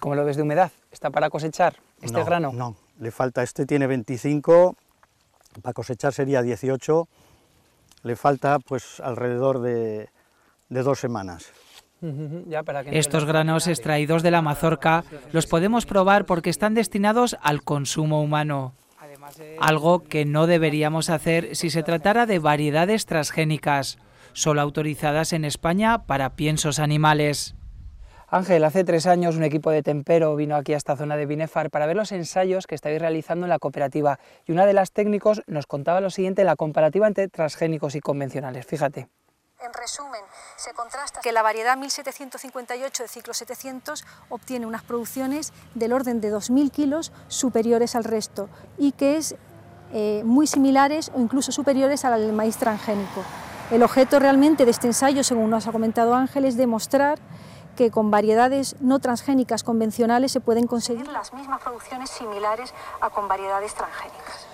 ¿Cómo lo ves de humedad? ¿Está para cosechar este grano? No, le falta, este tiene 25, para cosechar sería 18, le falta pues alrededor de, de dos semanas. Estos granos extraídos de la mazorca los podemos probar porque están destinados al consumo humano, algo que no deberíamos hacer si se tratara de variedades transgénicas, solo autorizadas en España para piensos animales. Ángel, hace tres años un equipo de Tempero vino aquí a esta zona de Binefar para ver los ensayos que estáis realizando en la cooperativa y una de las técnicos nos contaba lo siguiente, la comparativa entre transgénicos y convencionales. Fíjate. En resumen, se contrasta que la variedad 1758 de ciclo 700 obtiene unas producciones del orden de 2.000 kilos superiores al resto y que es eh, muy similares o incluso superiores al del maíz transgénico. El objeto realmente de este ensayo, según nos ha comentado Ángel, es demostrar que con variedades no transgénicas convencionales se pueden conseguir las mismas producciones similares a con variedades transgénicas.